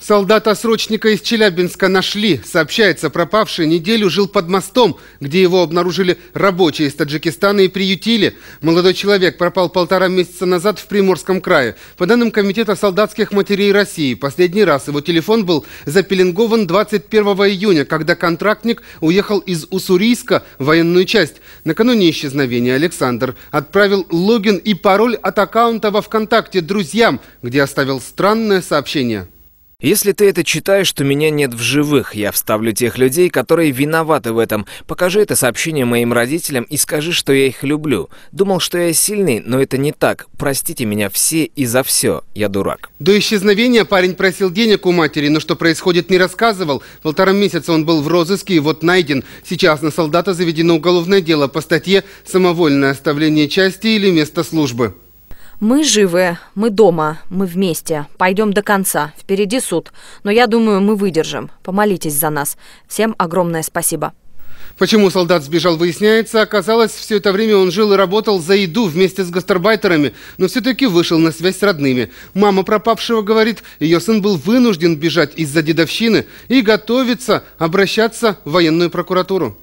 Солдата-срочника из Челябинска нашли. Сообщается, пропавший неделю жил под мостом, где его обнаружили рабочие из Таджикистана и приютили. Молодой человек пропал полтора месяца назад в Приморском крае. По данным Комитета солдатских матерей России, последний раз его телефон был запеленгован 21 июня, когда контрактник уехал из Уссурийска в военную часть. Накануне исчезновения Александр отправил логин и пароль от аккаунта во ВКонтакте друзьям, где оставил странное сообщение. Если ты это читаешь, то меня нет в живых. Я вставлю тех людей, которые виноваты в этом. Покажи это сообщение моим родителям и скажи, что я их люблю. Думал, что я сильный, но это не так. Простите меня все и за все. Я дурак. До исчезновения парень просил денег у матери, но что происходит, не рассказывал. Полтора месяца он был в розыске и вот найден. Сейчас на солдата заведено уголовное дело по статье «Самовольное оставление части или места службы». Мы живы, мы дома, мы вместе. Пойдем до конца. Впереди суд. Но я думаю, мы выдержим. Помолитесь за нас. Всем огромное спасибо. Почему солдат сбежал, выясняется. Оказалось, все это время он жил и работал за еду вместе с гастарбайтерами, но все-таки вышел на связь с родными. Мама пропавшего говорит, ее сын был вынужден бежать из-за дедовщины и готовится обращаться в военную прокуратуру.